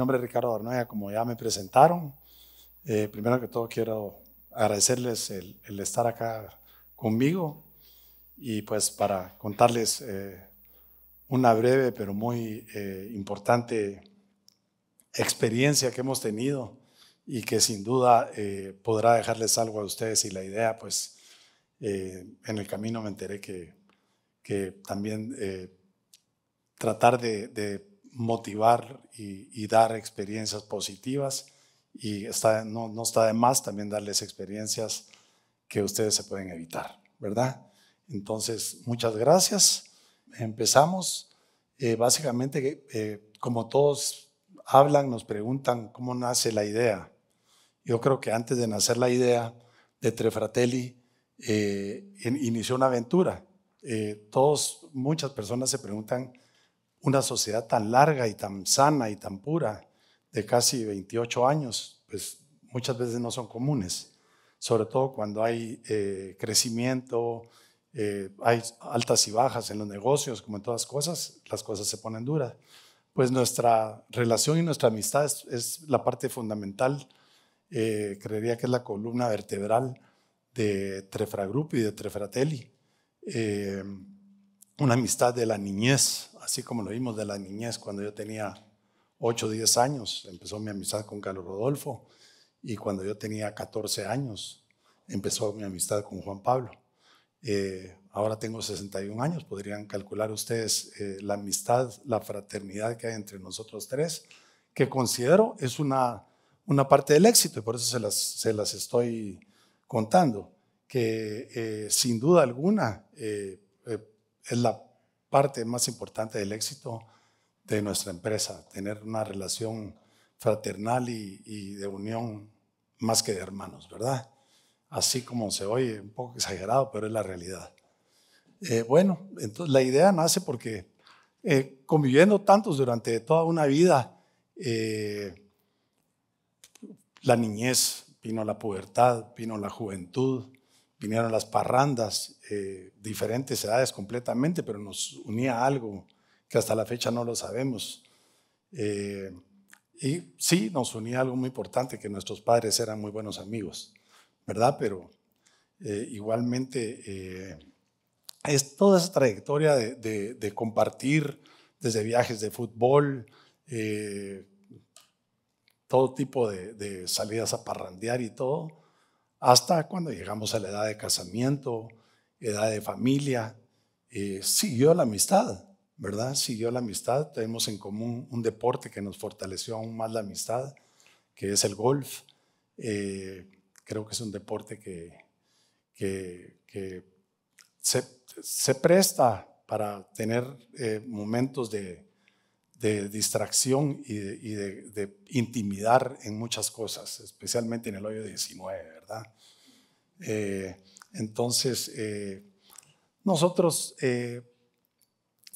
nombre es Ricardo Arnoya, como ya me presentaron. Eh, primero que todo quiero agradecerles el, estar acá conmigo y pues para contarles eh, una breve pero muy eh, importante experiencia que hemos tenido y que sin duda podrá dejarles algo a ustedes y la idea pues en el camino me enteré que, que también tratar de, de motivar y, dar experiencias positivas y está, no, está de más también darles experiencias que ustedes se pueden evitar, ¿verdad? Entonces, muchas gracias. Empezamos. Eh, básicamente, eh, como todos hablan, nos preguntan cómo nace la idea. Yo creo que antes de nacer la idea de Trefratelli, eh, inició una aventura. todos, muchas personas se preguntan, una sociedad tan larga y tan sana y tan pura, de casi 28 años, pues muchas veces no son comunes, sobre todo cuando hay eh, crecimiento, eh, hay altas y bajas en los negocios, como en todas cosas, las cosas se ponen duras. Pues nuestra relación y nuestra amistad es, la parte fundamental, eh, creería que es la columna vertebral de Trefra y de Trefratelli. una amistad de la niñez, así como lo vimos de la niñez, cuando yo tenía 8 o 10 años, empezó mi amistad con Carlos Rodolfo, y cuando yo tenía 14 años, empezó mi amistad con Juan Pablo. Eh, ahora tengo 61 años, podrían calcular ustedes eh, la amistad, la fraternidad que hay entre nosotros tres, que considero es una, una parte del éxito y por eso se las, se las estoy contando, que eh, sin duda alguna es la parte más importante del éxito de nuestra empresa, tener una relación fraternal y, de unión más que de hermanos, ¿verdad? Así como se oye, un poco exagerado, pero es la realidad. Eh, bueno, entonces la idea nace porque eh, conviviendo tantos durante toda una vida, eh, la niñez, vino la pubertad, vino la juventud, vinieron las parrandas, eh, diferentes edades completamente, pero nos unía algo que hasta la fecha no lo sabemos. Eh, y sí, nos unía algo muy importante, que nuestros padres eran muy buenos amigos, ¿verdad? Pero eh, igualmente es toda esa trayectoria de, compartir desde viajes de fútbol, todo tipo de salidas a parrandear y todo, hasta cuando llegamos a la edad de casamiento, edad de familia, eh, siguió la amistad, ¿verdad? Siguió la amistad. Tenemos en común un deporte que nos fortaleció aún más la amistad, que es el golf. Eh, creo que es un deporte que, se, presta para tener eh, momentos de, distracción y, de, de, intimidar en muchas cosas, especialmente en el hoyo 19. Eh, entonces, eh, nosotros eh,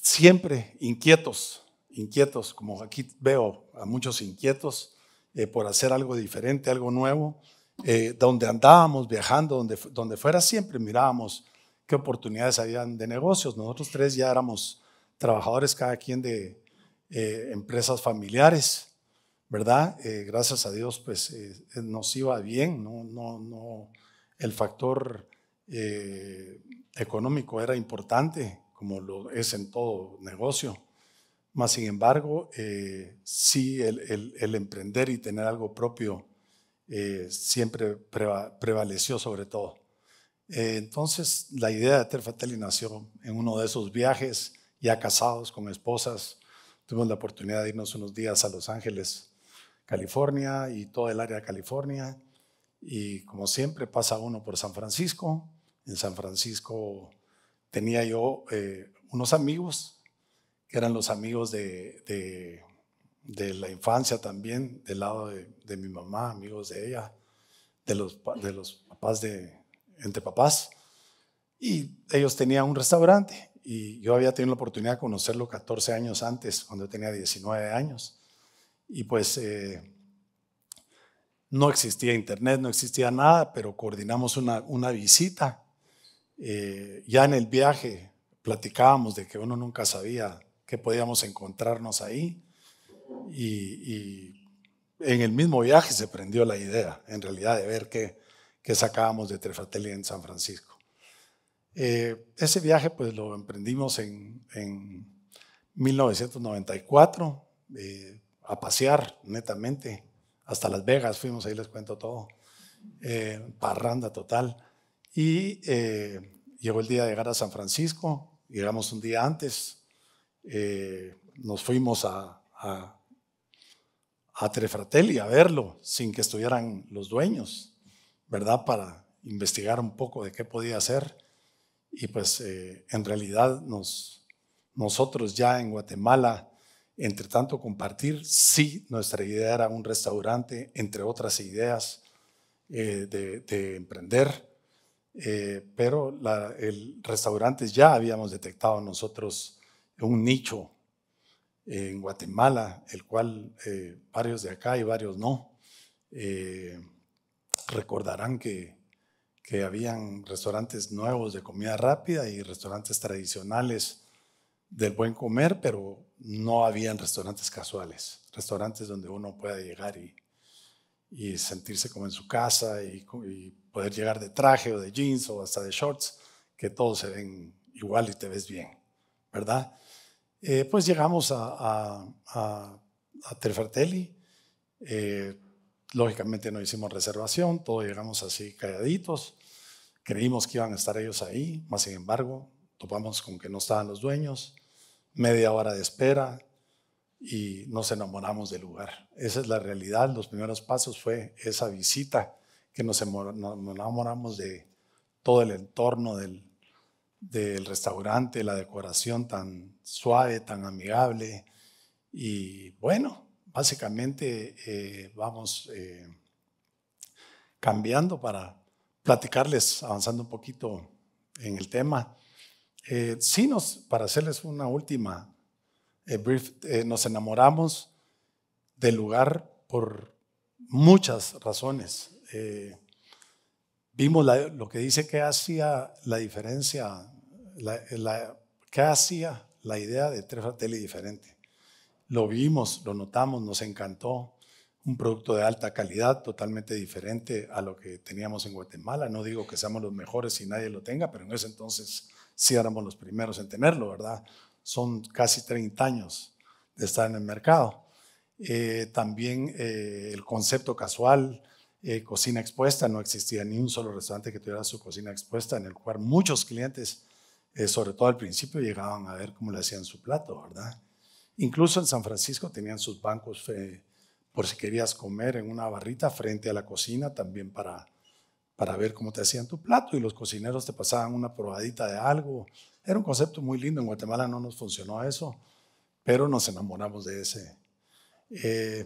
siempre inquietos, inquietos, como aquí veo a muchos inquietos por hacer algo diferente, algo nuevo, donde andábamos viajando, donde, donde fuera, siempre mirábamos qué oportunidades habían de negocios. Nosotros tres ya éramos trabajadores, cada quien de empresas familiares. ¿verdad? Eh, gracias a Dios, pues eh, eh, nos iba bien, no, no, no, el factor económico era importante, como lo es en todo negocio. Más sin embargo, sí, el, emprender y tener algo propio siempre prevaleció sobre todo. entonces, la idea de Terfatelli nació en uno de esos viajes, ya casados con esposas. Tuvimos la oportunidad de irnos unos días a Los Ángeles California y toda el área de California. Y como siempre pasa uno por San Francisco. En San Francisco tenía yo eh, unos amigos que eran los amigos de, de, la infancia también, del lado de, mi mamá, amigos de ella, de los, de los papás de, entre papás. Y ellos tenían un restaurante y yo había tenido la oportunidad de conocerlo 14 años antes, cuando tenía 19 años. Y pues eh, no existía internet, no existía nada, pero coordinamos una, una visita. Eh, ya en el viaje platicábamos de que uno nunca sabía que podíamos encontrarnos ahí. Y, en el mismo viaje se prendió la idea, en realidad, de ver qué, sacábamos de Trefatelli en San Francisco. Eh, ese viaje pues lo emprendimos en, 1994. Eh, a pasear, netamente. Hasta Las Vegas fuimos, ahí les cuento todo. Eh, parranda total. Y eh, llegó el día de llegar a San Francisco, llegamos un día antes, eh, nos fuimos a, a, a Trefratelli a verlo, sin que estuvieran los dueños, ¿verdad? Para investigar un poco de qué podía hacer. Y pues en realidad nos, nosotros ya en Guatemala, entre tanto, compartir, sí, nuestra idea era un restaurante, entre otras ideas eh, de, emprender, eh, pero el restaurante ya habíamos detectado nosotros un nicho en Guatemala, el cual eh, varios de acá y varios no. recordarán que, que habían restaurantes nuevos de comida rápida y restaurantes tradicionales del buen comer, pero no habían restaurantes casuales, restaurantes donde uno pueda llegar y, sentirse como en su casa y, poder llegar de traje o de jeans o hasta de shorts, que todos se ven igual y te ves bien, ¿verdad? Eh, pues llegamos a, a, eh, lógicamente no hicimos reservación, todos llegamos así calladitos, creímos que iban a estar ellos ahí, más sin embargo, topamos con que no estaban los dueños, media hora de espera y nos enamoramos del lugar. Esa es la realidad. Los primeros pasos fue esa visita que nos enamoramos de todo el entorno del, restaurante, la decoración tan suave, tan amigable. Y bueno, básicamente eh, vamos eh, cambiando para platicarles, avanzando un poquito en el tema. Eh, sí, nos, para hacerles una última eh, brief, eh, nos enamoramos del lugar por muchas razones. Eh, vimos lo que dice que hacía la diferencia, la, que hacía la idea de tres fratelli diferente. Lo vimos, lo notamos, nos encantó. Un producto de alta calidad, totalmente diferente a lo que teníamos en Guatemala. No digo que seamos los mejores y nadie lo tenga, pero en ese entonces si éramos los primeros en tenerlo, ¿verdad? Son casi 30 años de estar en el mercado. Eh, también eh, el concepto casual, eh, cocina expuesta, no existía ni un solo restaurante que tuviera su cocina expuesta, en el cual muchos clientes, sobre todo al principio, llegaban a ver cómo le hacían su plato, ¿verdad? Incluso en San Francisco tenían sus bancos por si querías comer en una barrita frente a la cocina, también para para ver cómo te hacían tu plato y los cocineros te pasaban una probadita de algo. Era un concepto muy lindo, en Guatemala no nos funcionó eso, pero nos enamoramos de ese. Eh,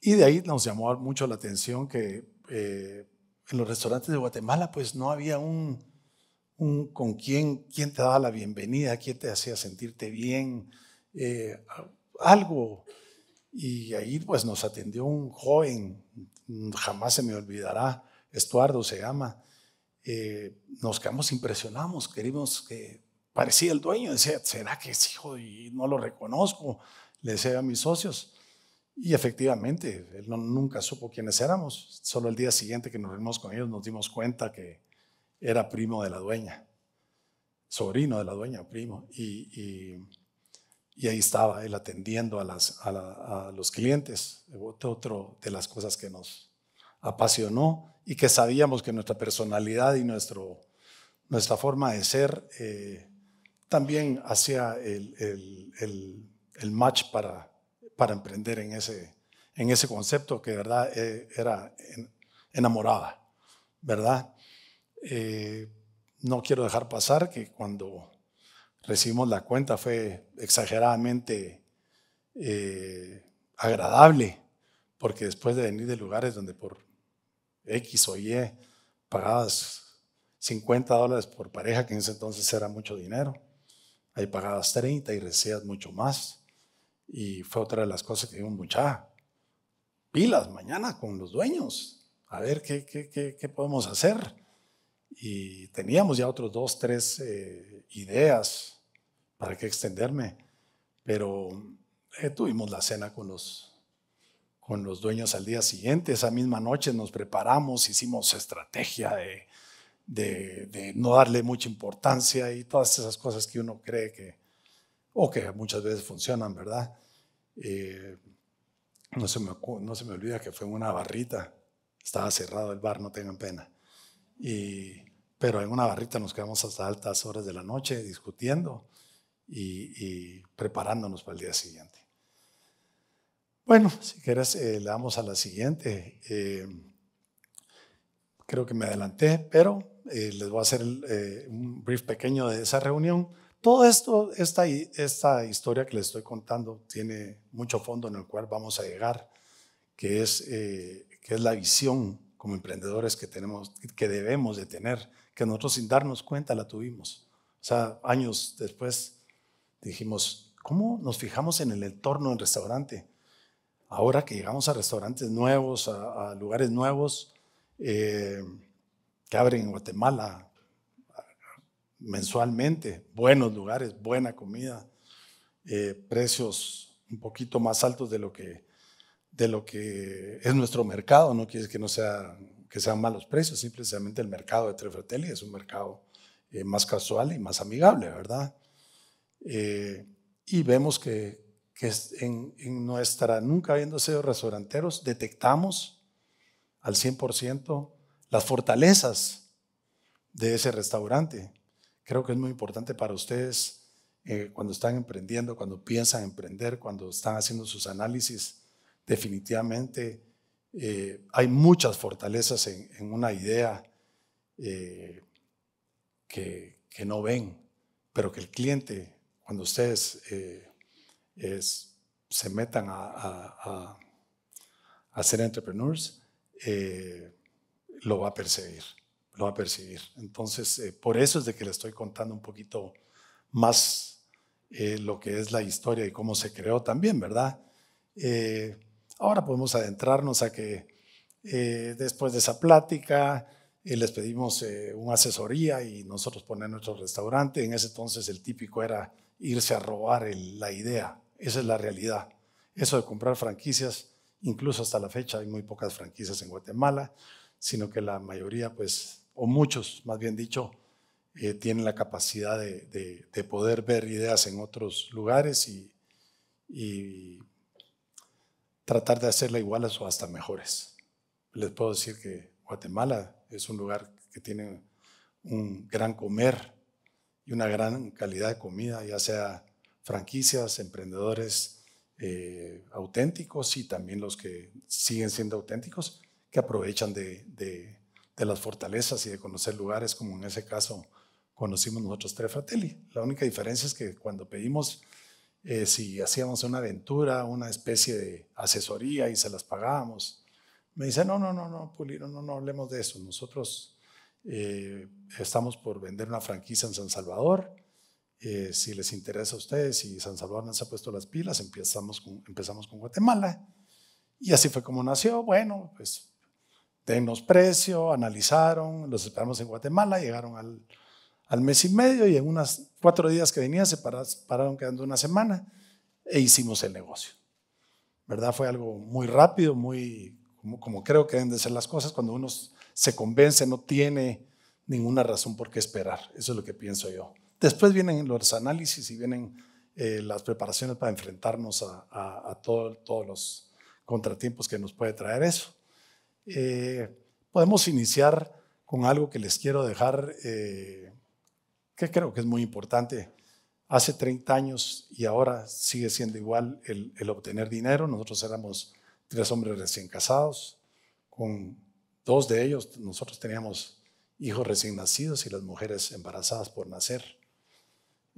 y de ahí nos llamó mucho la atención que eh, en los restaurantes de Guatemala pues no había un, un con quién, quién te daba la bienvenida, quién te hacía sentirte bien, eh, algo. Y ahí pues nos atendió un joven, jamás se me olvidará, Estuardo se llama, eh, nos quedamos impresionados, queríamos que parecía el dueño, decía, ¿será que es hijo y no lo reconozco? Le decía a mis socios. Y efectivamente, él nunca supo quiénes éramos. Solo el día siguiente que nos reunimos con ellos nos dimos cuenta que era primo de la dueña, sobrino de la dueña, primo. Y, y, ahí estaba él atendiendo a, los clientes. Otro, otro de las cosas que nos apasionó y que sabíamos que nuestra personalidad y nuestro, nuestra forma de ser eh, también hacía el, match para, para emprender en ese, en ese concepto que de verdad eh, era enamorada, ¿verdad? Eh, no quiero dejar pasar que cuando recibimos la cuenta fue exageradamente agradable, porque después de venir de lugares donde por X o Y, pagadas 50 dólares por pareja, que en ese entonces era mucho dinero. Ahí pagadas 30 y recibías mucho más. Y fue otra de las cosas que un mucha pilas mañana con los dueños, a ver qué, qué, qué, podemos hacer. Y teníamos ya otros dos, tres eh, ideas para qué extenderme, pero eh, tuvimos la cena con los con los dueños al día siguiente. Esa misma noche nos preparamos, hicimos estrategia de, no darle mucha importancia y todas esas cosas que uno cree que, o que muchas veces funcionan, ¿verdad? Eh, no, se me, no se me olvida que fue en una barrita, estaba cerrado el bar, no tengan pena. Y, pero en una barrita nos quedamos hasta altas horas de la noche discutiendo y preparándonos para el día siguiente. Bueno, si quieres, eh, le damos a la siguiente. Eh, creo que me adelanté, pero eh, les voy a hacer un brief pequeño de esa reunión. Todo esto, esta, esta historia que les estoy contando, tiene mucho fondo en el cual vamos a llegar, que es, que es la visión como emprendedores que tenemos, que debemos de tener, que nosotros sin darnos cuenta la tuvimos. O sea, años después dijimos, ¿cómo nos fijamos en el entorno del restaurante? ahora que llegamos a restaurantes nuevos, a, lugares nuevos eh, que abren en Guatemala mensualmente, buenos lugares, buena comida, eh, precios un poquito más altos de lo que de lo que es nuestro mercado, no quiere que no sea que sean malos precios, simplemente el mercado de Trefratelli es un mercado eh, más casual y más amigable, ¿verdad? y vemos que que en, nuestra, nunca habiendo sido restauranteros, detectamos al 100% las fortalezas de ese restaurante. Creo que es muy importante para ustedes eh, cuando están emprendiendo, cuando piensan emprender, cuando están haciendo sus análisis. Definitivamente eh, hay muchas fortalezas en, una idea eh, que, que, no ven, pero que el cliente, cuando ustedes es, se metan a, ser entrepreneurs, eh, lo va a perseguir, lo va a perseguir. Entonces, eh, por eso es de que le estoy contando un poquito más eh, lo que es la historia y cómo se creó también, ¿verdad? ahora podemos adentrarnos a que después de esa plática, les pedimos una asesoría y nosotros poner nuestro restaurante. En ese entonces el típico era irse a robar la idea esa es la realidad. Eso de comprar franquicias, incluso hasta la fecha hay muy pocas franquicias en Guatemala, sino que la mayoría, pues, o muchos, más bien dicho, eh, tienen la capacidad de, poder ver ideas en otros lugares y, tratar de hacerlas iguales o hasta mejores. Les puedo decir que Guatemala es un lugar que tiene un gran comer y una gran calidad de comida, ya sea franquicias, emprendedores eh, auténticos y también los que siguen siendo auténticos, que aprovechan de, de, las fortalezas y de conocer lugares, como en ese caso conocimos nosotros Tres Fratelli. La única diferencia es que cuando pedimos, eh, si hacíamos una aventura, una especie de asesoría y se las pagábamos, me dice, no, no, no, no, Pulino, no, no hablemos de eso. Nosotros eh, estamos por vender una franquicia en San Salvador eh, si les interesa a ustedes, y San Salvador no se ha puesto las pilas, empezamos con, empezamos con Guatemala. Y así fue como nació. Bueno, pues denos precio, analizaron, los esperamos en Guatemala, llegaron al, mes y medio y en unas cuatro días que venían se pararon quedando una semana e hicimos el negocio. ¿Verdad? Fue algo muy rápido, muy como creo que deben de ser las cosas. Cuando uno se convence, no tiene ninguna razón por qué esperar. Eso es lo que pienso yo. Después vienen los análisis y vienen eh, las preparaciones para enfrentarnos a, todos los contratiempos que nos puede traer eso. Eh, podemos iniciar con algo que les quiero dejar, eh, que creo que es muy importante. Hace 30 años y ahora sigue siendo igual el obtener dinero. Nosotros éramos tres hombres recién casados, con dos de ellos nosotros teníamos hijos recién nacidos y las mujeres embarazadas por nacer.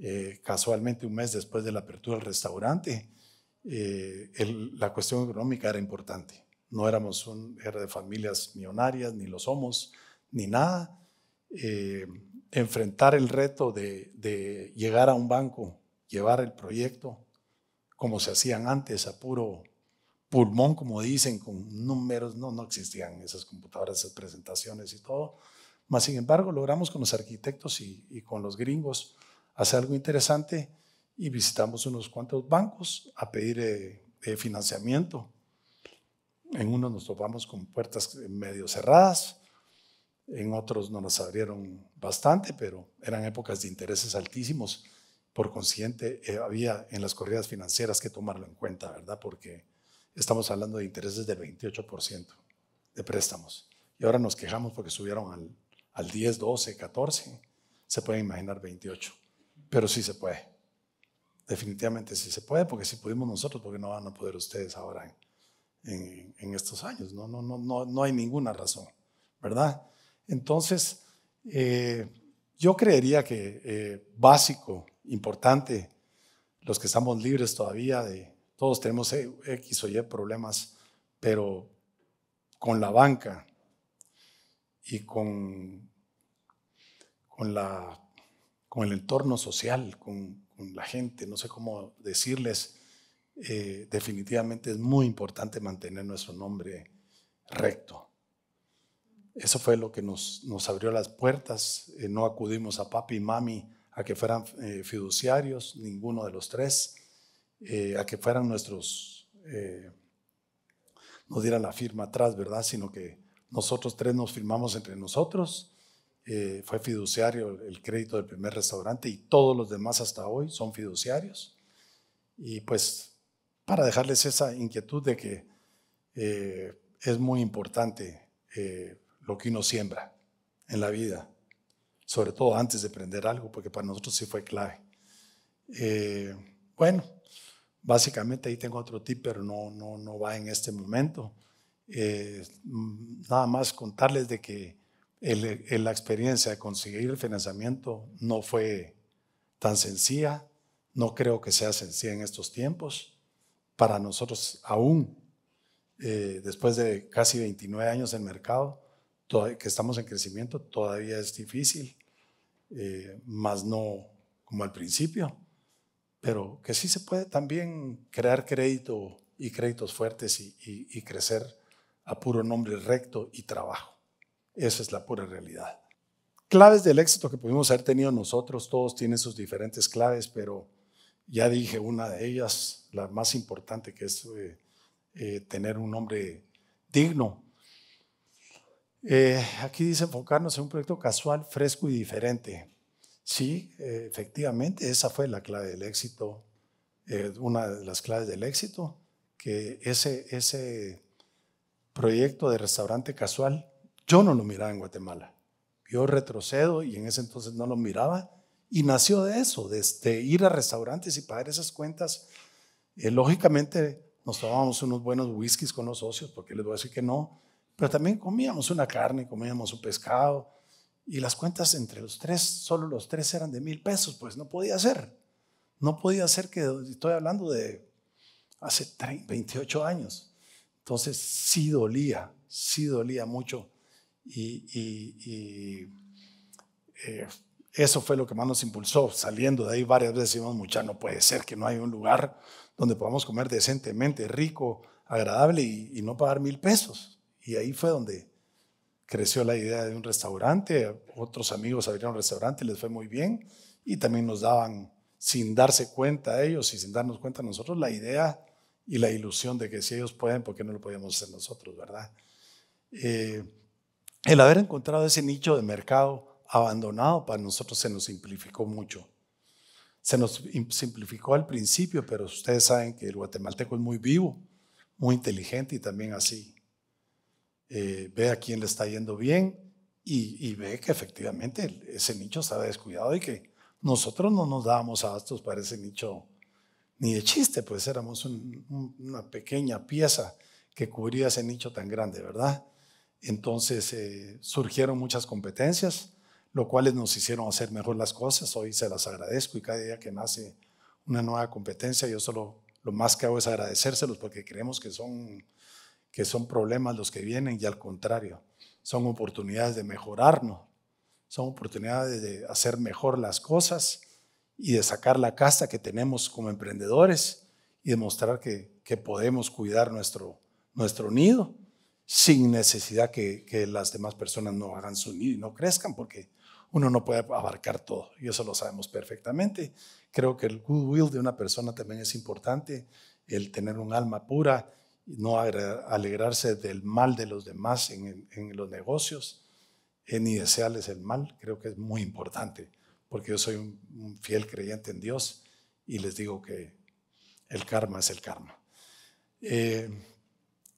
Eh, casualmente un mes después de la apertura del restaurante, eh, la cuestión económica era importante. No éramos un, era de familias millonarias, ni lo somos, ni nada. Eh, enfrentar el reto de, llegar a un banco, llevar el proyecto, como se hacían antes, a puro pulmón, como dicen, con números, no, no existían esas computadoras, esas presentaciones y todo. Mas, sin embargo, logramos con los arquitectos y con los gringos hace algo interesante y visitamos unos cuantos bancos a pedir eh, eh, financiamiento. En unos nos topamos con puertas medio cerradas, en otros no nos abrieron bastante, pero eran épocas de intereses altísimos. Por consiguiente, eh, había en las corridas financieras que tomarlo en cuenta, ¿verdad? Porque estamos hablando de intereses del 28% de préstamos. Y ahora nos quejamos porque subieron al, al 10, 12, 14. Se pueden imaginar 28. Pero sí se puede. Definitivamente sí se puede, porque si pudimos nosotros, porque no van a poder ustedes ahora en, estos años. No, no, no, no, no hay ninguna razón, ¿verdad? Entonces, eh, yo creería que eh, básico, importante, los que estamos libres todavía de, todos tenemos e, X o Y problemas, pero con la banca y con, con la con el entorno social, con, la gente, no sé cómo decirles, eh, definitivamente es muy importante mantener nuestro nombre recto. Eso fue lo que nos, abrió las puertas. Eh, no acudimos a papi y mami a que fueran eh, fiduciarios, ninguno de los tres, a que fueran nuestros, nos dieran la firma atrás, ¿verdad? Sino que nosotros tres nos firmamos entre nosotros eh, fue fiduciario el crédito del primer restaurante y todos los demás hasta hoy son fiduciarios. Y pues para dejarles esa inquietud de que eh, es muy importante eh, lo que uno siembra en la vida, sobre todo antes de aprender algo, porque para nosotros sí fue clave. bueno, básicamente ahí tengo otro tip, pero no, no, no va en este momento. Mm, nada más contarles de que la experiencia de conseguir el financiamiento no fue tan sencilla, no creo que sea sencilla en estos tiempos. Para nosotros aún, eh, después de casi 29 años en mercado, que estamos en crecimiento, todavía es difícil, eh, más no como al principio, pero que sí se puede también crear crédito y créditos fuertes y crecer a puro nombre recto y trabajo. Esa es la pura realidad. Claves del éxito que pudimos haber tenido nosotros, todos tienen sus diferentes claves, pero ya dije una de ellas, la más importante, que es eh, eh, tener un nombre digno. Eh, aquí dice enfocarnos en un proyecto casual, fresco y diferente. Sí, efectivamente, esa fue la clave del éxito, una de las claves del éxito, que ese, ese proyecto de restaurante casual yo no lo miraba en Guatemala. Yo retrocedo y en ese entonces no lo miraba. Y nació de eso, de este, ir a restaurantes y pagar esas cuentas. Eh, lógicamente nos tomábamos unos buenos whiskies con los socios, porque les voy a decir que no, pero también comíamos una carne, comíamos un pescado, y las cuentas entre los tres, solo los tres eran de mil pesos, pues no podía ser. No podía ser que, estoy hablando de hace 28 años. Entonces sí dolía, sí dolía mucho y, eh, eso fue lo que más nos impulsó. Saliendo de ahí varias veces decimos, mucha, no puede ser que no hay un lugar donde podamos comer decentemente, rico, agradable y, no pagar mil pesos. Y ahí fue donde creció la idea de un restaurante. Otros amigos abrieron un restaurante, les fue muy bien y también nos daban, sin darse cuenta a ellos y sin darnos cuenta a nosotros, la idea y la ilusión de que si ellos pueden, ¿por qué no lo podíamos hacer nosotros, verdad? Eh, el haber encontrado ese nicho de mercado abandonado para nosotros se nos simplificó mucho. Se nos simplificó al principio, pero ustedes saben que el guatemalteco es muy vivo, muy inteligente y también así. Eh, ve a quién le está yendo bien y, ve que efectivamente ese nicho estaba descuidado y que nosotros no nos dábamos abastos para ese nicho ni de chiste, pues éramos una pequeña pieza que cubría ese nicho tan grande, ¿verdad? Entonces eh, surgieron muchas competencias, lo cuales nos hicieron hacer mejor las cosas. Hoy se las agradezco y cada día que nace una nueva competencia, yo solo lo más que hago es agradecérselos porque creemos que son, que son problemas los que vienen y al contrario, son oportunidades de mejorarnos, son oportunidades de hacer mejor las cosas y de sacar la casta que tenemos como emprendedores y demostrar que, podemos cuidar nuestro nido sin necesidad que, que, las demás personas no hagan su nido y no crezcan, porque uno no puede abarcar todo, y eso lo sabemos perfectamente. Creo que el goodwill de una persona también es importante, el tener un alma pura, y no alegrarse del mal de los demás en, en los negocios, eh, ni desearles el mal, creo que es muy importante, porque yo soy un, fiel creyente en Dios y les digo que el karma es el karma. Eh,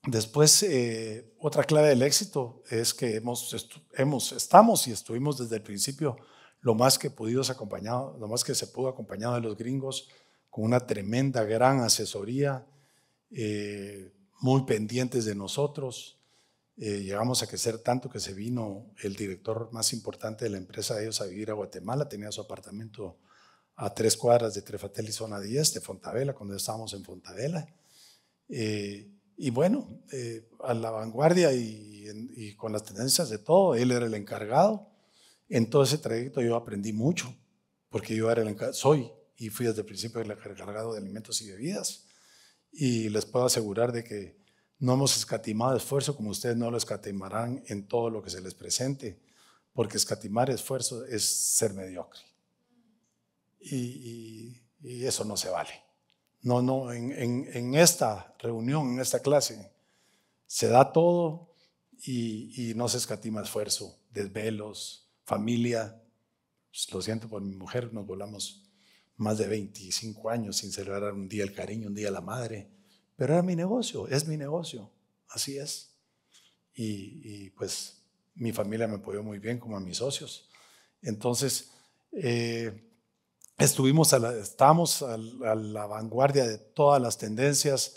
Después, eh, otra clave del éxito es que hemos, hemos, estamos y estuvimos desde el principio lo más que pudimos acompañado, lo más que se pudo acompañado de los gringos, con una tremenda, gran asesoría, eh, muy pendientes de nosotros. Eh, llegamos a crecer tanto que se vino el director más importante de la empresa de ellos a vivir a Guatemala, tenía su apartamento a tres cuadras de Trefatelli, zona 10, de Fontavela, cuando estábamos en Fontavela. Y bueno, eh, a la vanguardia y, con las tendencias de todo, él era el encargado. En todo ese trayecto yo aprendí mucho, porque yo era soy y fui desde el principio el encargado de alimentos y bebidas. Y les puedo asegurar de que no hemos escatimado esfuerzo como ustedes no lo escatimarán en todo lo que se les presente, porque escatimar esfuerzo es ser mediocre. y eso no se vale. No, no, en, esta reunión, en esta clase, se da todo y, no se escatima esfuerzo, desvelos, familia. Pues, lo siento por mi mujer, nos volamos más de 25 años sin celebrar un día el cariño, un día la madre, pero era mi negocio, es mi negocio, así es. Y, pues mi familia me apoyó muy bien como a mis socios. Entonces, eh, estuvimos estamos a, la vanguardia de todas las tendencias.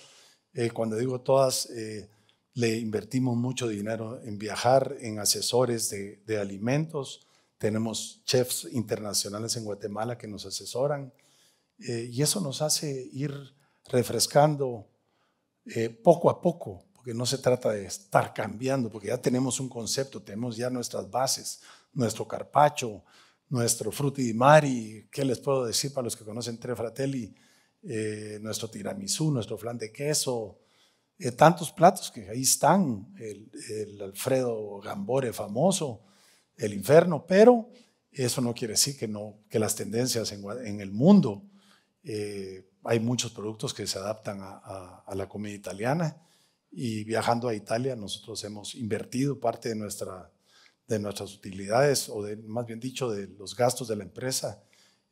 Eh, cuando digo todas, eh, le invertimos mucho dinero en viajar, en asesores de, alimentos. Tenemos chefs internacionales en Guatemala que nos asesoran. Eh, y eso nos hace ir refrescando poco a poco, porque no se trata de estar cambiando, porque ya tenemos un concepto, tenemos ya nuestras bases, nuestro carpacho, nuestro frutti di mari, ¿qué les puedo decir para los que conocen Tre Fratelli? Eh, nuestro tiramisú, nuestro flan de queso, eh, tantos platos que ahí están, el, Alfredo Gambore famoso, el infierno, pero eso no quiere decir que, no, que las tendencias en, el mundo, eh, hay muchos productos que se adaptan a la comida italiana y viajando a Italia nosotros hemos invertido parte de nuestra de nuestras utilidades o de, más bien dicho de los gastos de la empresa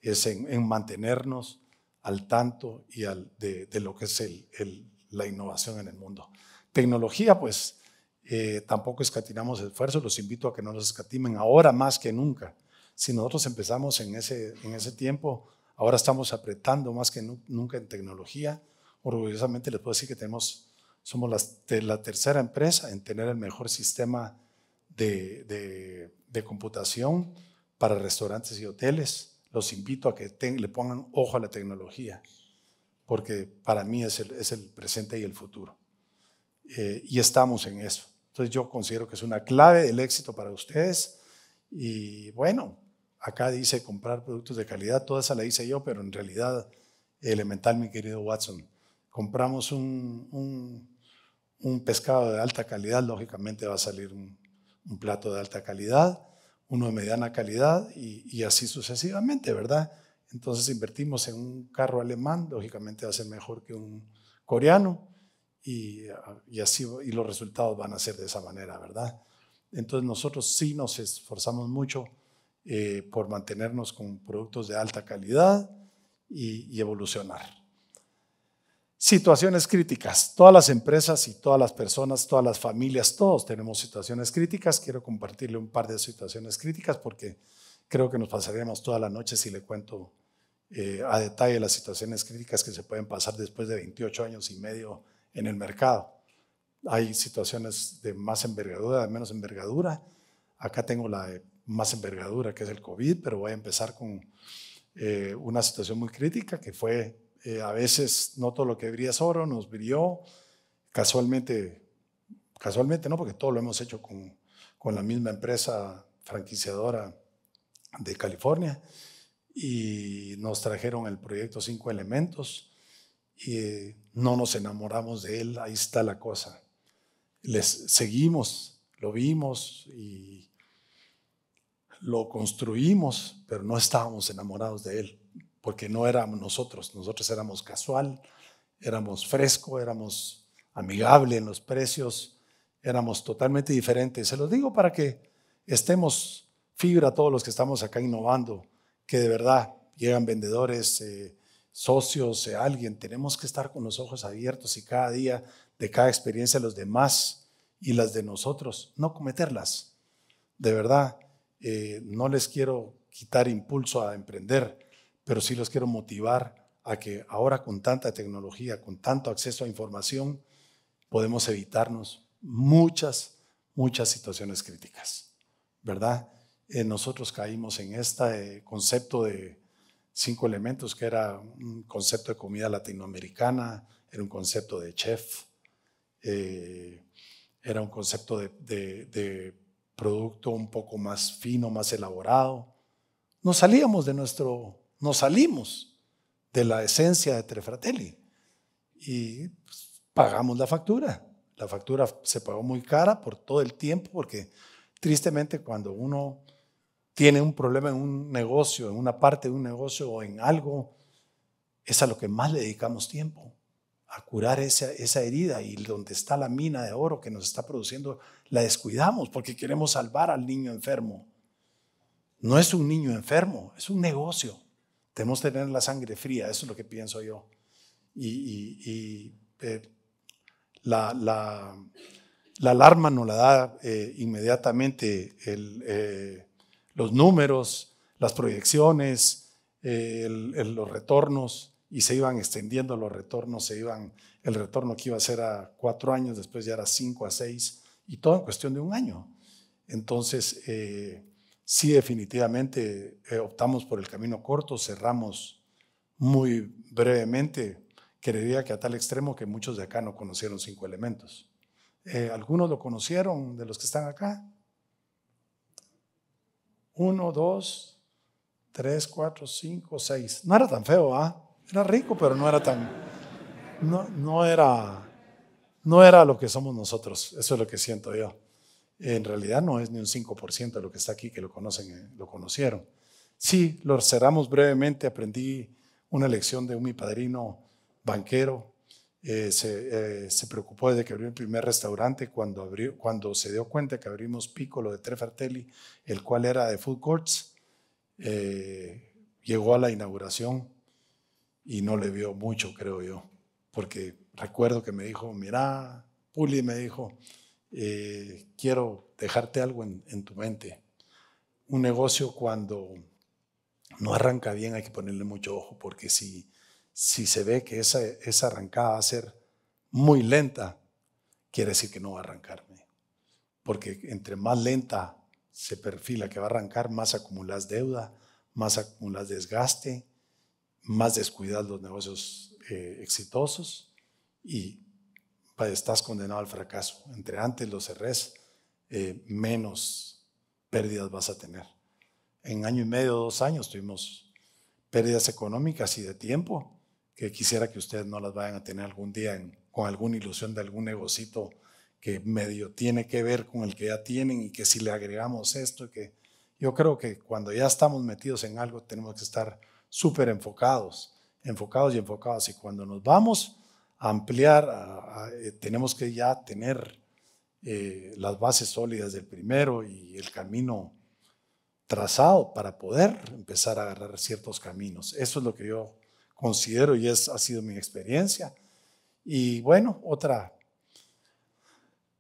es en, mantenernos al tanto y al, de, lo que es el, la innovación en el mundo. Tecnología, pues eh, tampoco escatinamos esfuerzo los invito a que no los escatimen ahora más que nunca. Si nosotros empezamos en ese, en ese tiempo, ahora estamos apretando más que nunca en tecnología. Orgullosamente les puedo decir que tenemos, somos la, la tercera empresa en tener el mejor sistema de, computación para restaurantes y hoteles. Los invito a que le pongan ojo a la tecnología, porque para mí es el, presente y el futuro. Eh, y estamos en eso. Entonces yo considero que es una clave del éxito para ustedes. Y bueno, acá dice comprar productos de calidad, toda esa la hice yo, pero en realidad elemental, mi querido Watson. Compramos un, un, un pescado de alta calidad, lógicamente va a salir un, un plato de alta calidad, uno de mediana calidad y, así sucesivamente, ¿verdad? Entonces invertimos en un carro alemán, lógicamente va a ser mejor que un coreano y, así y los resultados van a ser de esa manera, ¿verdad? Entonces nosotros sí nos esforzamos mucho eh, por mantenernos con productos de alta calidad y evolucionar situaciones críticas. Todas las empresas y todas las personas, todas las familias, todos tenemos situaciones críticas. Quiero compartirle un par de situaciones críticas porque creo que nos pasaríamos toda la noche si le cuento eh, a detalle las situaciones críticas que se pueden pasar después de 28 años y medio en el mercado. Hay situaciones de más envergadura, de menos envergadura. Acá tengo la de más envergadura, que es el COVID, pero voy a empezar con eh, una situación muy crítica que fue eh, a veces no todo lo que brilla es oro, nos brilló. Casualmente, casualmente no, porque todo lo hemos hecho con, con la misma empresa franquiciadora de California y nos trajeron el proyecto Cinco Elementos y eh, no nos enamoramos de él, ahí está la cosa. Les seguimos, lo vimos y lo construimos, pero no estábamos enamorados de él porque no éramos nosotros, nosotros éramos casual, éramos fresco, éramos amigable en los precios, éramos totalmente diferentes. Se los digo para que estemos fibra a todos los que estamos acá innovando, que de verdad llegan vendedores, eh, socios, eh, alguien, tenemos que estar con los ojos abiertos y cada día de cada experiencia los demás y las de nosotros, no cometerlas. De verdad, eh, no les quiero quitar impulso a emprender, pero sí los quiero motivar a que ahora con tanta tecnología, con tanto acceso a información, podemos evitarnos muchas, muchas situaciones críticas, ¿verdad? Eh, nosotros caímos en este eh, concepto de cinco elementos, que era un concepto de comida latinoamericana, era un concepto de chef, eh, era un concepto de, de producto un poco más fino, más elaborado. Nos salíamos de nuestro nos salimos de la esencia de Trefratelli y pues, pagamos la factura. La factura se pagó muy cara por todo el tiempo porque tristemente cuando uno tiene un problema en un negocio, en una parte de un negocio o en algo, es a lo que más le dedicamos tiempo, a curar esa, esa herida y donde está la mina de oro que nos está produciendo, la descuidamos porque queremos salvar al niño enfermo. No es un niño enfermo, es un negocio que tener la sangre fría, eso es lo que pienso yo. Y, eh, la, alarma no la da eh, inmediatamente el, eh, los números, las proyecciones, los retornos, y se iban extendiendo los retornos, se iban, el retorno que iba a ser a cuatro años, después ya era cinco a seis, y todo en cuestión de un año. Entonces, sí definitivamente eh, optamos por el camino corto, cerramos muy brevemente, creería que a tal extremo que muchos de acá no conocieron cinco elementos. Eh, ¿Algunos lo conocieron de los que están acá? Uno, dos, tres, cuatro, cinco, seis. No era tan feo, ¿ah? Era rico, pero no era tan... No, no, era, no era lo que somos nosotros, eso es lo que siento yo en realidad no es ni un 5% de lo que está aquí que lo, conocen, eh, lo conocieron. Sí, lo cerramos brevemente, aprendí una lección de un, mi padrino banquero, eh, eh, se, preocupó desde que abrió el primer restaurante cuando, abrió, cuando se dio cuenta que abrimos Piccolo de Trefartelli, el cual era de food courts, llegó a la inauguración y no le vio mucho, creo yo, porque recuerdo que me dijo, mira, Puli me dijo, eh, quiero dejarte algo en, tu mente. Un negocio cuando no arranca bien hay que ponerle mucho ojo, porque si, si se ve que esa, esa arrancada va a ser muy lenta, quiere decir que no va a arrancarme. Porque entre más lenta se perfila que va a arrancar, más acumulas deuda, más acumulas desgaste, más descuidas los negocios eh, exitosos y estás condenado al fracaso. Entre antes los cerrés eh, menos pérdidas vas a tener. En año y medio, dos años tuvimos pérdidas económicas y de tiempo que quisiera que ustedes no las vayan a tener algún día en, con alguna ilusión de algún negocito que medio tiene que ver con el que ya tienen y que si le agregamos esto, que yo creo que cuando ya estamos metidos en algo tenemos que estar súper enfocados, enfocados y enfocados y cuando nos vamos ampliar, eh, tenemos que ya tener eh, las bases sólidas del primero y el camino trazado para poder empezar a agarrar ciertos caminos. Eso es lo que yo considero y es, ha sido mi experiencia. Y bueno, otra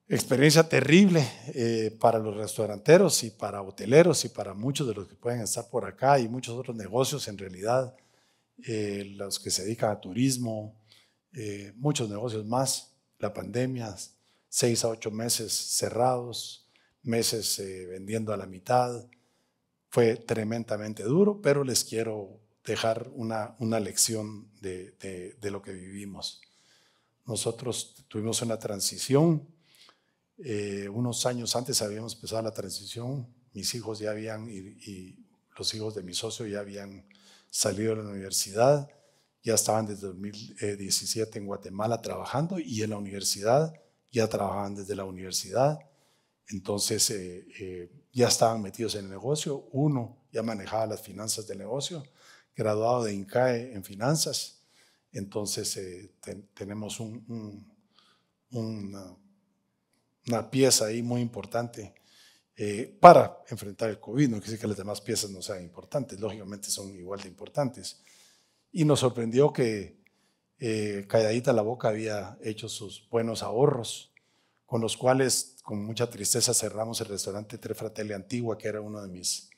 experiencia terrible eh, para los restauranteros y para hoteleros y para muchos de los que pueden estar por acá y muchos otros negocios en realidad, los que se dedican a turismo, eh, muchos negocios más, la pandemia, seis a ocho meses cerrados, meses eh, vendiendo a la mitad. Fue tremendamente duro, pero les quiero dejar una, lección de, lo que vivimos. Nosotros tuvimos una transición, eh, unos años antes habíamos empezado la transición, mis hijos ya habían, y, y los hijos de mi socio ya habían salido de la universidad, ya estaban desde 2017 en Guatemala trabajando y en la universidad ya trabajaban desde la universidad. Entonces eh, eh, ya estaban metidos en el negocio. Uno ya manejaba las finanzas del negocio, graduado de INCAE en finanzas. Entonces eh, tenemos un, una, una, pieza ahí muy importante para enfrentar el COVID. No quiere decir que las demás piezas no sean importantes, lógicamente son igual de importantes y nos sorprendió que eh, calladita la boca había hecho sus buenos ahorros, con los cuales con mucha tristeza cerramos el restaurante Tres Fratelli Antigua, que era uno de mis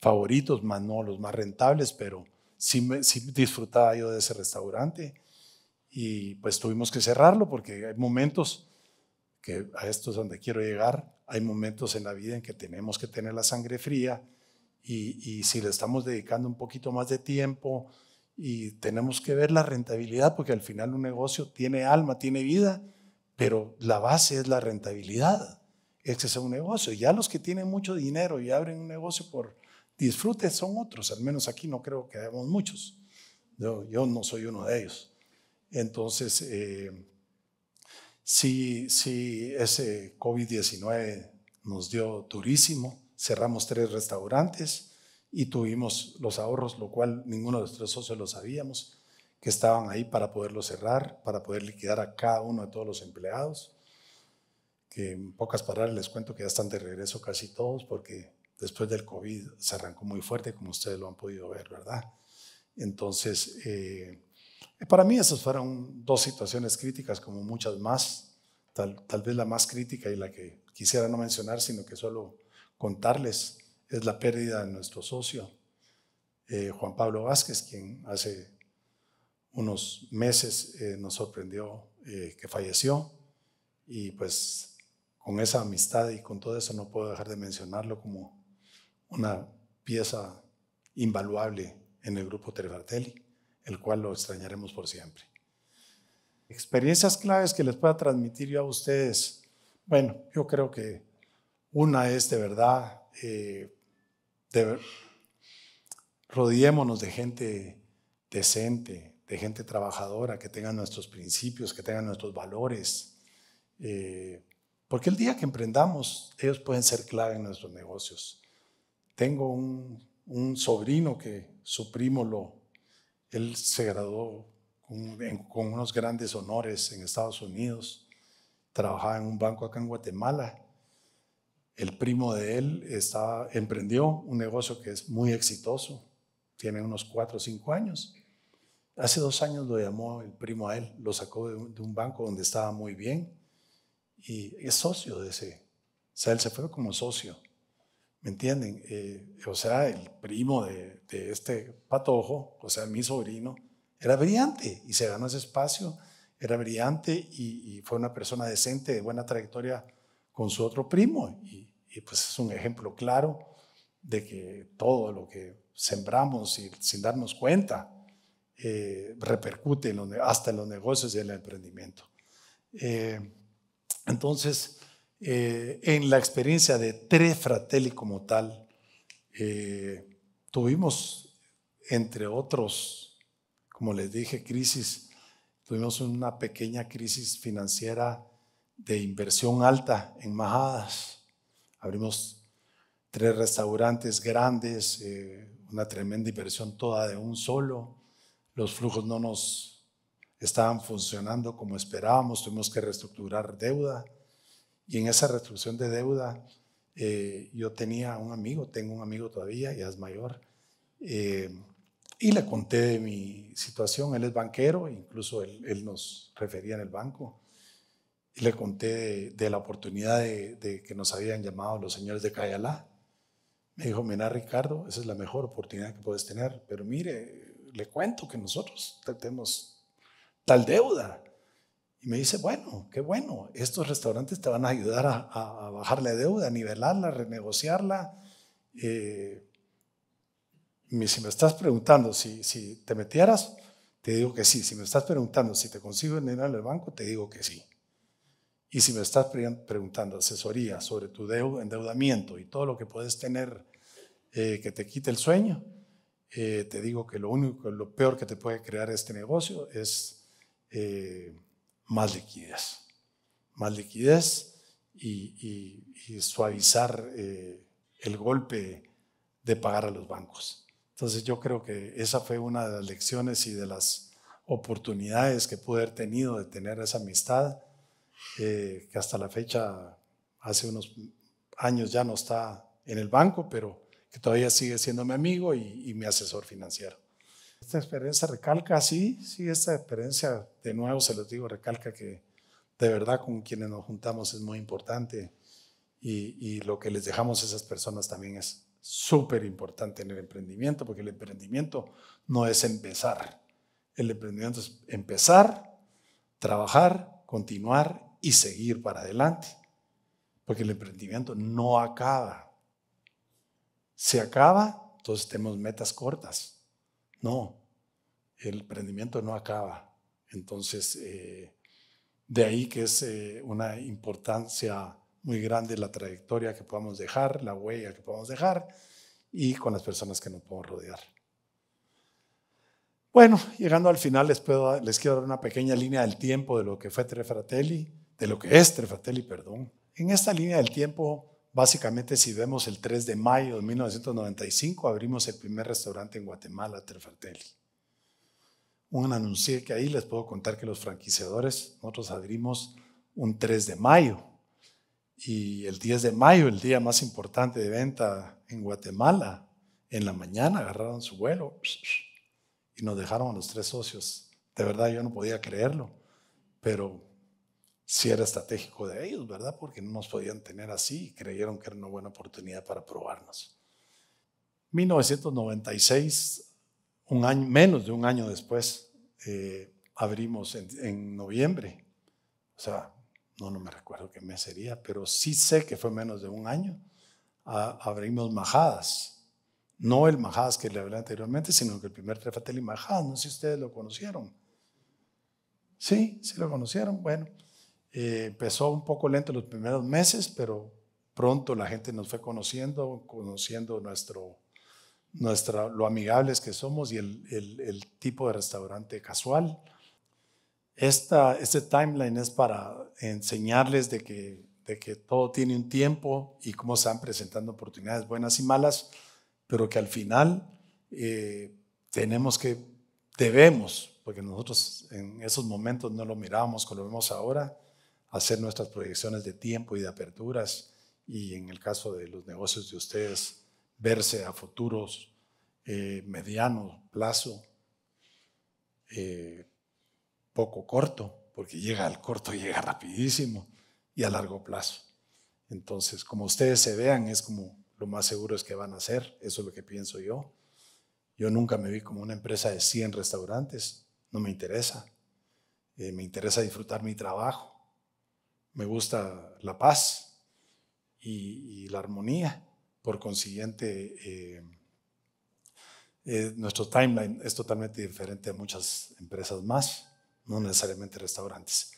favoritos, más no los más rentables, pero sí, disfrutaba yo de ese restaurante. Y pues tuvimos que cerrarlo porque hay momentos que a esto es donde quiero llegar, hay momentos en la vida en que tenemos que tener la sangre fría y si le estamos dedicando un poquito más de tiempo, y tenemos que ver la rentabilidad porque al final un negocio tiene alma, tiene vida, pero la base es la rentabilidad. ese Es un negocio. Ya los que tienen mucho dinero y abren un negocio por disfrute son otros, al menos aquí no creo que hayamos muchos. Yo, yo no soy uno de ellos. Entonces, si eh, si ese COVID-19 nos dio durísimo. Cerramos tres restaurantes y tuvimos los ahorros, lo cual ninguno de los tres socios lo sabíamos, que estaban ahí para poderlo cerrar, para poder liquidar a cada uno de todos los empleados, que en pocas palabras les cuento que ya están de regreso casi todos, porque después del COVID se arrancó muy fuerte, como ustedes lo han podido ver, ¿verdad? Entonces, eh, para mí esas fueron dos situaciones críticas, como muchas más, tal, tal vez la más crítica y la que quisiera no mencionar, sino que solo contarles es la pérdida de nuestro socio, eh, Juan Pablo Vázquez, quien hace unos meses eh, nos sorprendió eh, que falleció. Y pues con esa amistad y con todo eso no puedo dejar de mencionarlo como una pieza invaluable en el grupo Telefratelli, el cual lo extrañaremos por siempre. Experiencias claves que les pueda transmitir yo a ustedes. Bueno, yo creo que una es de verdad de, rodeémonos de gente decente, de gente trabajadora, que tengan nuestros principios, que tengan nuestros valores. Eh, porque el día que emprendamos, ellos pueden ser clave en nuestros negocios. Tengo un, sobrino que su primo lo, él se graduó con, con unos grandes honores en Estados Unidos, trabajaba en un banco acá en Guatemala el primo de él está, emprendió un negocio que es muy exitoso, tiene unos cuatro o cinco años. Hace dos años lo llamó el primo a él, lo sacó de un, banco donde estaba muy bien y es socio de ese. O sea, él se fue como socio. ¿Me entienden? Eh, o sea, el primo de, este patojo, o sea, mi sobrino, era brillante y se ganó ese espacio, era brillante y, y, fue una persona decente, de buena trayectoria con su otro primo. Y, pues es un ejemplo claro de que todo lo que sembramos y, sin darnos cuenta eh, repercute hasta en los negocios y en el emprendimiento. Eh, entonces, eh, en la experiencia de tres Fratelli como tal, tuvimos, entre otros, como les dije, crisis, tuvimos una pequeña crisis financiera de inversión alta en Majadas. Abrimos tres restaurantes grandes, eh, una tremenda inversión toda de un solo. Los flujos no nos estaban funcionando como esperábamos, tuvimos que reestructurar deuda. Y en esa reestructuración de deuda, eh, yo tenía un amigo, tengo un amigo todavía, ya es mayor, eh, y le conté de mi situación. Él es banquero, incluso él nos refería en el banco y le conté de, la oportunidad de, que nos habían llamado los señores de Cayalá. Me dijo, mira Ricardo, esa es la mejor oportunidad que puedes tener, pero mire, le cuento que nosotros tenemos tal deuda. Y me dice, bueno, qué bueno, estos restaurantes te van a ayudar a, bajar la deuda, a nivelarla, a renegociarla. Eh, si me estás preguntando si, si te metieras, te digo que sí. Si me estás preguntando si te consigo dinero en el banco, te digo que sí. Y si me estás preguntando asesoría sobre tu endeudamiento y todo lo que puedes tener eh, que te quite el sueño, eh, te digo que lo único, lo peor que te puede crear este negocio es eh, más liquidez. Más liquidez y, y suavizar el golpe de pagar a los bancos. Entonces yo creo que esa fue una de las lecciones y de las oportunidades que pude haber tenido de tener esa amistad eh, que hasta la fecha, hace unos años ya no está en el banco, pero que todavía sigue siendo mi amigo y, mi asesor financiero. Esta experiencia recalca, sí, sí, esta experiencia, de nuevo se los digo, recalca que de verdad con quienes nos juntamos es muy importante y, y lo que les dejamos a esas personas también es súper importante en el emprendimiento, porque el emprendimiento no es empezar, el emprendimiento es empezar, trabajar, continuar y seguir para adelante. Porque el emprendimiento no acaba. Se acaba, entonces tenemos metas cortas. No, el emprendimiento no acaba. Entonces, eh, de ahí que es eh, una importancia muy grande la trayectoria que podamos dejar, la huella que podamos dejar y con las personas que nos podemos rodear. Bueno, llegando al final les, puedo, les quiero dar una pequeña línea del tiempo de lo que fue Tre Fratelli de lo que es Trefatelli, perdón. En esta línea del tiempo, básicamente si vemos el 3 de mayo de 1995, abrimos el primer restaurante en Guatemala, Trefatelli. Un anuncio que ahí les puedo contar que los franquiciadores, nosotros abrimos un 3 de mayo. Y el 10 de mayo, el día más importante de venta en Guatemala, en la mañana agarraron su vuelo y nos dejaron a los tres socios. De verdad yo no podía creerlo, pero si era estratégico de ellos, ¿verdad? Porque no nos podían tener así y creyeron que era una buena oportunidad para probarnos. 1996, un año, menos de un año después, eh, abrimos en, noviembre. O sea, no, no me recuerdo qué mes sería, pero sí sé que fue menos de un año. abrimos Majadas. No el Majadas que le hablé anteriormente, sino que el primer Trefatelli Majadas. No sé si ustedes lo conocieron. Sí, sí lo conocieron. Bueno, eh, empezó un poco lento los primeros meses, pero pronto la gente nos fue conociendo, conociendo nuestro, nuestra, lo amigables que somos y el, el, tipo de restaurante casual. Esta, este timeline es para enseñarles de que, de que todo tiene un tiempo y cómo se van presentando oportunidades buenas y malas, pero que al final eh, tenemos que, debemos, porque nosotros en esos momentos no lo mirábamos como lo vemos ahora, hacer nuestras proyecciones de tiempo y de aperturas y en el caso de los negocios de ustedes, verse a futuros eh, mediano plazo, eh, poco corto, porque llega al corto, y llega rapidísimo y a largo plazo. Entonces, como ustedes se vean, es como lo más seguro es que van a hacer, eso es lo que pienso yo. Yo nunca me vi como una empresa de 100 restaurantes, no me interesa. Eh, me interesa disfrutar mi trabajo me gusta la paz y, la armonía. Por consiguiente, eh, eh, nuestro timeline es totalmente diferente a muchas empresas más, no necesariamente restaurantes.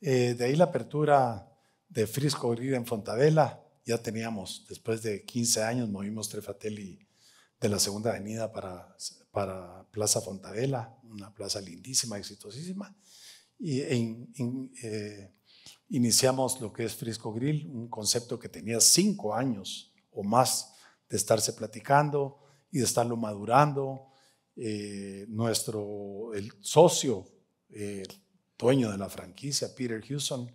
Eh, de ahí la apertura de Frisco Grill en Fontavela, ya teníamos, después de 15 años, movimos Trefatelli de la Segunda Avenida para, para Plaza Fontavela, una plaza lindísima, exitosísima, y en, iniciamos lo que es Frisco Grill, un concepto que tenía cinco años o más de estarse platicando y de estarlo madurando. Eh, nuestro el socio, el eh, dueño de la franquicia, Peter Houston,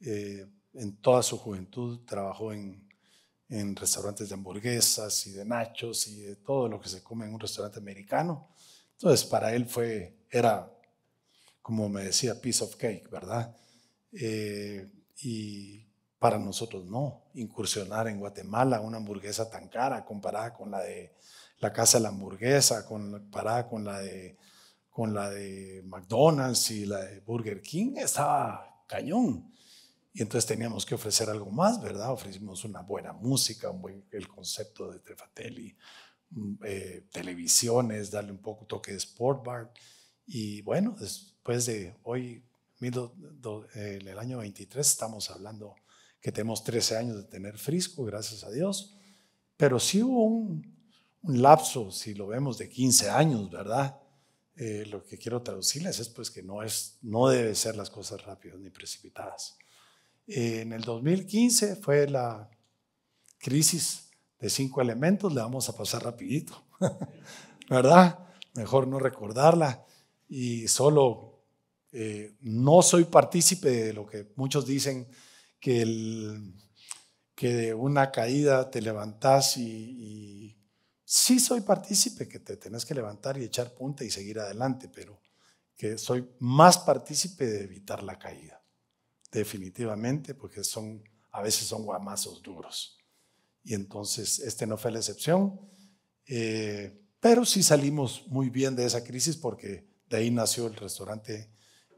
eh, en toda su juventud trabajó en, restaurantes de hamburguesas y de nachos y de todo lo que se come en un restaurante americano. Entonces, para él fue, era, como me decía, piece of cake, ¿verdad? Eh, y para nosotros no, incursionar en Guatemala una hamburguesa tan cara comparada con la de la casa de la hamburguesa, comparada con la de, con la de McDonald's y la de Burger King, estaba cañón. Y entonces teníamos que ofrecer algo más, ¿verdad? Ofrecimos una buena música, buen, el concepto de Trefatelli, mm, eh, televisiones, darle un poco toque de sport bar. Y bueno, después de hoy eh, en el año 23 estamos hablando que tenemos 13 años de tener Frisco, gracias a Dios, pero sí hubo un, lapso, si lo vemos, de 15 años, ¿verdad? Eh, lo que quiero traducirles es pues que no, es, no debe ser las cosas rápidas ni precipitadas. Eh, en el 2015 fue la crisis de cinco elementos, la vamos a pasar rapidito, ¿verdad? Mejor no recordarla y solo eh, no soy partícipe de lo que muchos dicen que, de una caída te levantás y, sí soy partícipe que te tenés que levantar y echar punta y seguir adelante, pero que soy más partícipe de evitar la caída, definitivamente, porque son a veces son guamazos duros. Y entonces este no fue la excepción, eh, pero sí salimos muy bien de esa crisis porque de ahí nació el restaurante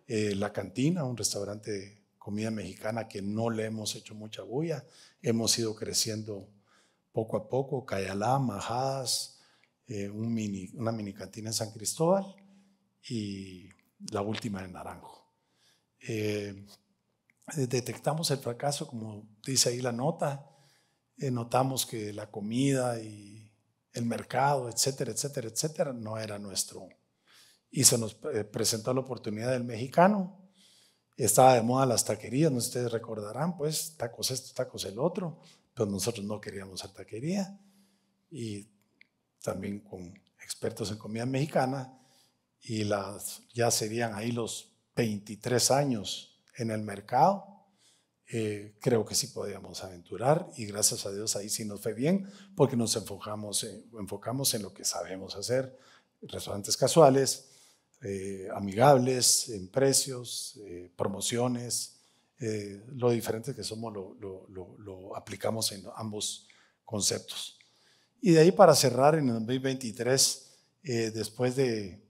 eh, la cantina, un restaurante de comida mexicana que no le hemos hecho mucha bulla. Hemos ido creciendo poco a poco, Cayalá, Majadas, eh, un una mini cantina en San Cristóbal y la última en Naranjo. Eh, detectamos el fracaso, como dice ahí la nota, notamos que la comida y el mercado, etcétera, etcétera, etcétera, no era nuestro, y se nos eh, presentó la oportunidad del mexicano. Estaba de moda las taquerías, no ustedes recordarán, pues tacos esto, tacos el otro, pero nosotros no queríamos hacer taquería. Y también con expertos en comida mexicana, y las, ya serían ahí los 23 años en el mercado. Eh, creo que sí podíamos aventurar y gracias a Dios ahí sí nos fue bien porque nos enfocamos, eh, enfocamos en lo que sabemos hacer, restaurantes casuales, eh, amigables en precios, eh, promociones, eh, lo diferente que somos lo, aplicamos en ambos conceptos. Y de ahí para cerrar, en el 2023, después de,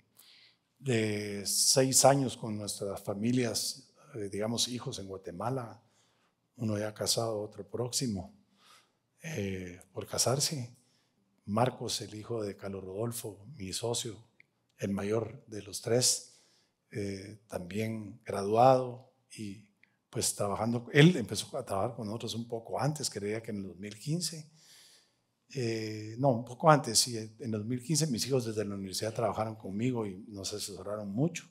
de, seis años con nuestras familias, digamos hijos en Guatemala, uno ya casado, otro próximo, por casarse, Marcos, el hijo de Carlos Rodolfo, mi socio, el mayor de los tres, eh, también graduado y pues trabajando, él empezó a trabajar con nosotros un poco antes, creía que en el 2015, eh, no, un poco antes, sí, en el 2015 mis hijos desde la universidad trabajaron conmigo y nos asesoraron mucho.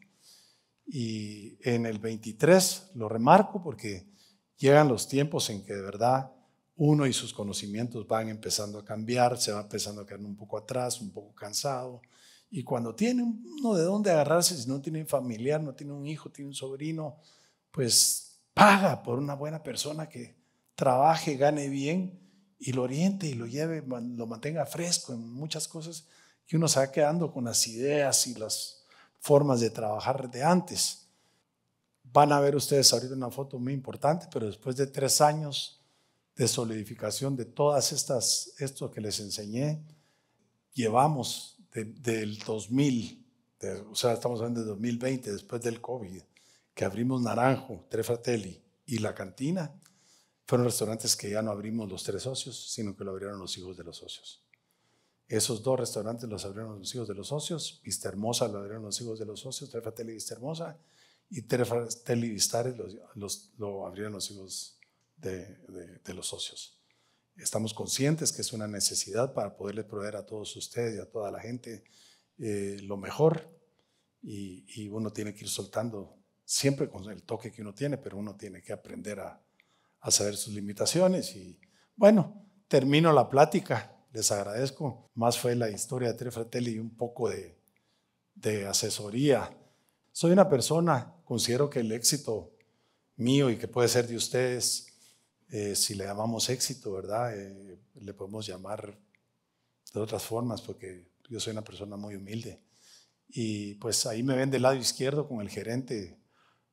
Y en el 23 lo remarco porque llegan los tiempos en que de verdad uno y sus conocimientos van empezando a cambiar, se va empezando a quedar un poco atrás, un poco cansado, y cuando tiene uno de dónde agarrarse, si no tiene un familiar, no tiene un hijo, tiene un sobrino, pues paga por una buena persona que trabaje, gane bien y lo oriente y lo lleve, lo mantenga fresco en muchas cosas que uno se va quedando con las ideas y las formas de trabajar de antes. Van a ver ustedes ahorita una foto muy importante, pero después de tres años de solidificación de todas estas, esto que les enseñé, llevamos del 2000, o sea, estamos hablando de 2020, después del COVID, que abrimos Naranjo, trefatelli y La Cantina, fueron restaurantes que ya no abrimos los tres socios, sino que lo abrieron los hijos de los socios. Esos dos restaurantes los abrieron los hijos de los socios, Vista Hermosa lo abrieron los hijos de los socios, Tres y Vista Hermosa, y Tres Fratelli y Vistares los, lo abrieron los hijos de los socios. Estamos conscientes que es una necesidad para poderle proveer a todos ustedes y a toda la gente eh, lo mejor y, uno tiene que ir soltando siempre con el toque que uno tiene, pero uno tiene que aprender a, a saber sus limitaciones y bueno, termino la plática, les agradezco. Más fue la historia de Fratelli y un poco de, de asesoría. Soy una persona, considero que el éxito mío y que puede ser de ustedes eh, si le llamamos éxito, ¿verdad? Eh, le podemos llamar de otras formas, porque yo soy una persona muy humilde. Y pues ahí me ven del lado izquierdo con el gerente,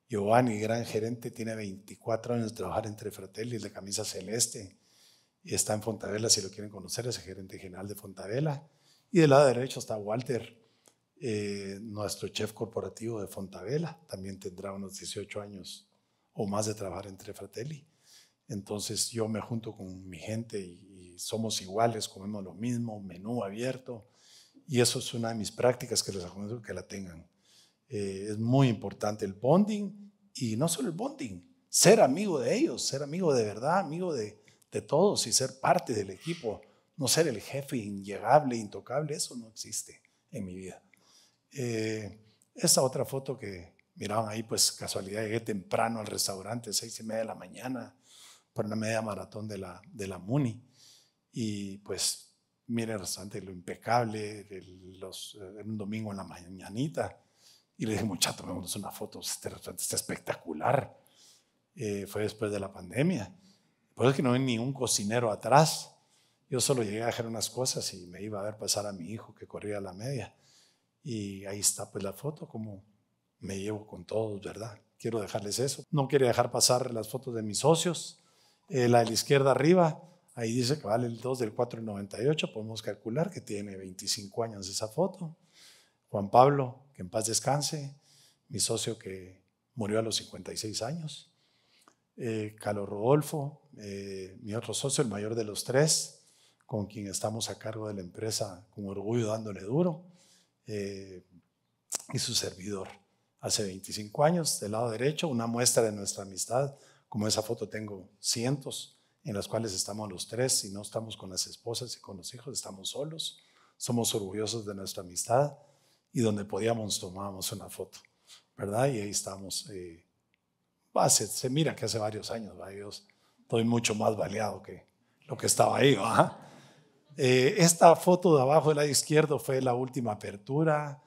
Giovanni, gran gerente, tiene 24 años de trabajar entre Fratelli, de camisa celeste, y está en Fontavela, si lo quieren conocer, es el gerente general de Fontavela. Y del lado derecho está Walter, eh, nuestro chef corporativo de Fontavela, también tendrá unos 18 años o más de trabajar entre Fratelli. Entonces yo me junto con mi gente y, somos iguales, comemos lo mismo, menú abierto. Y eso es una de mis prácticas que les recomiendo que la tengan. Eh, es muy importante el bonding y no solo el bonding, ser amigo de ellos, ser amigo de verdad, amigo de, todos y ser parte del equipo. No ser el jefe inllegable, intocable, eso no existe en mi vida. Eh, esa otra foto que miraban ahí, pues casualidad, llegué temprano al restaurante, seis y media de la mañana, para una media maratón de la, de la MUNI. Y pues, mire, bastante lo impecable, en los, eh, un domingo en la mañanita. Y le dije, muchacho, tomémonos una foto, este restaurante está espectacular. Eh, fue después de la pandemia. Por es que no hay ni un cocinero atrás. Yo solo llegué a dejar unas cosas y me iba a ver pasar a mi hijo que corría a la media. Y ahí está pues la foto, como me llevo con todos, ¿verdad? Quiero dejarles eso. No quería dejar pasar las fotos de mis socios. Eh, la de la izquierda arriba, ahí dice que vale el 2 del 4 98, podemos calcular que tiene 25 años esa foto. Juan Pablo, que en paz descanse, mi socio que murió a los 56 años. Eh, Carlos Rodolfo, eh, mi otro socio, el mayor de los tres, con quien estamos a cargo de la empresa con orgullo dándole duro, eh, y su servidor. Hace 25 años, del lado derecho, una muestra de nuestra amistad como esa foto tengo cientos en las cuales estamos los tres y no estamos con las esposas y con los hijos, estamos solos, somos orgullosos de nuestra amistad y donde podíamos tomábamos una foto, ¿verdad? Y ahí estamos. Eh, se, mira que hace varios años, varios. estoy mucho más baleado que lo que estaba ahí, ¿verdad? Eh, esta foto de abajo del lado izquierdo fue la última apertura,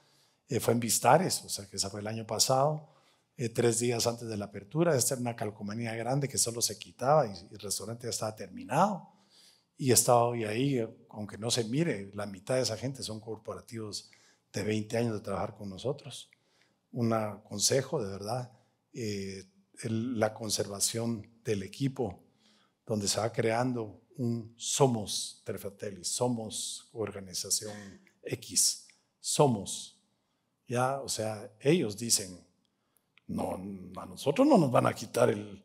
eh, fue en Vistares, o sea que esa fue el año pasado. Eh, tres días antes de la apertura. Esta era una calcomanía grande que solo se quitaba y, el restaurante ya estaba terminado. Y estaba hoy ahí, eh, aunque no se mire, la mitad de esa gente son corporativos de 20 años de trabajar con nosotros. Un consejo, de verdad, eh, la conservación del equipo, donde se va creando un somos Trefatelli, somos organización X, somos. Ya, o sea, ellos dicen, no, a nosotros no nos van a quitar el,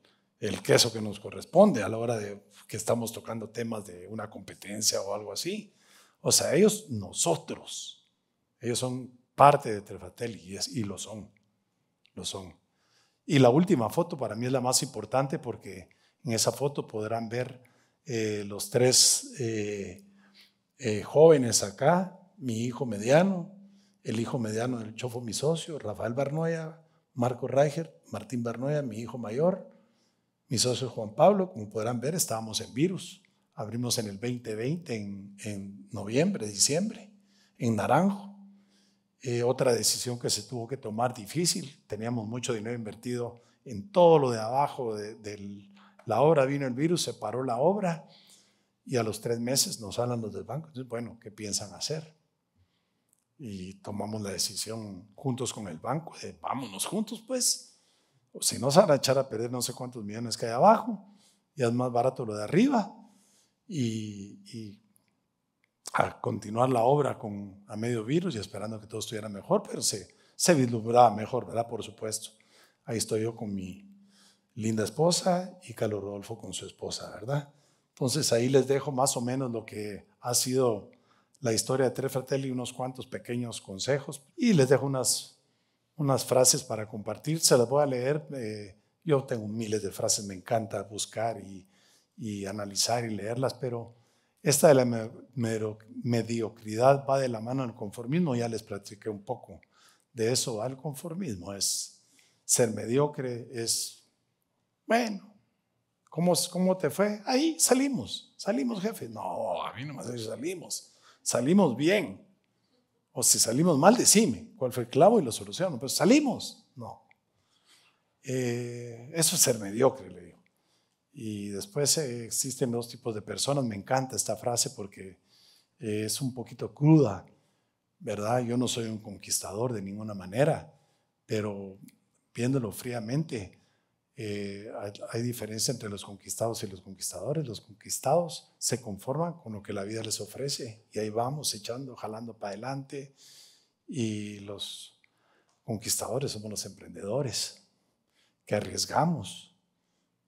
queso que nos corresponde a la hora de que estamos tocando temas de una competencia o algo así. O sea, ellos, nosotros, ellos son parte de Trefatelli y, lo son, lo son. Y la última foto para mí es la más importante porque en esa foto podrán ver eh, los tres eh, eh, jóvenes acá, mi hijo mediano, el hijo mediano del Chofo, mi socio, Rafael Barnoya, Marco Reicher, Martín Bernoya, mi hijo mayor, mi socio Juan Pablo, como podrán ver, estábamos en virus. Abrimos en el 2020, en, noviembre, diciembre, en Naranjo. Eh, otra decisión que se tuvo que tomar difícil. Teníamos mucho dinero invertido en todo lo de abajo de, la obra. Vino el virus, se paró la obra y a los tres meses nos hablan los del banco. Entonces, bueno, ¿qué piensan hacer? y tomamos la decisión juntos con el banco de vámonos juntos, pues, o si se van a echar a perder no sé cuántos millones que hay abajo, y es más barato lo de arriba, y, a continuar la obra con, a medio virus y esperando que todo estuviera mejor, pero se, se vislumbraba mejor, ¿verdad? Por supuesto. Ahí estoy yo con mi linda esposa y Carlos Rodolfo con su esposa, ¿verdad? Entonces ahí les dejo más o menos lo que ha sido la historia de Tres Fratelli, unos cuantos pequeños consejos y les dejo unas, unas frases para compartir. Se las voy a leer. Eh, yo tengo miles de frases, me encanta buscar y, y analizar y leerlas, pero esta de la mediocridad va de la mano al conformismo. Ya les platiqué un poco de eso, al conformismo. Es ser mediocre, es, bueno, ¿Cómo, ¿Cómo, te fue? Ahí salimos, salimos jefe. No, a mí no me salimos salimos bien. O si salimos mal, decime cuál fue el clavo y lo soluciono. Pero salimos. No. Eh, eso es ser mediocre, le digo. Y después eh, existen dos tipos de personas. Me encanta esta frase porque eh, es un poquito cruda, ¿verdad? Yo no soy un conquistador de ninguna manera, pero viéndolo fríamente, eh, hay, diferencia entre los conquistados y los conquistadores. Los conquistados se conforman con lo que la vida les ofrece y ahí vamos echando, jalando para adelante. Y los conquistadores somos los emprendedores que arriesgamos,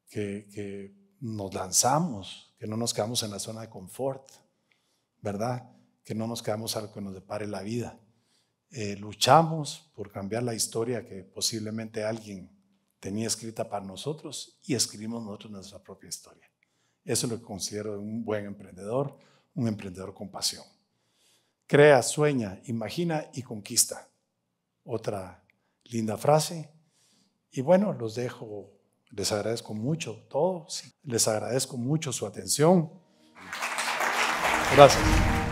que, nos lanzamos, que no nos quedamos en la zona de confort, ¿verdad? Que no nos quedamos a que nos depare la vida. Eh, luchamos por cambiar la historia que posiblemente alguien tenía escrita para nosotros y escribimos nosotros nuestra propia historia. Eso es lo que considero un buen emprendedor, un emprendedor con pasión. Crea, sueña, imagina y conquista. Otra linda frase. Y bueno, los dejo, les agradezco mucho todo, les agradezco mucho su atención. Gracias.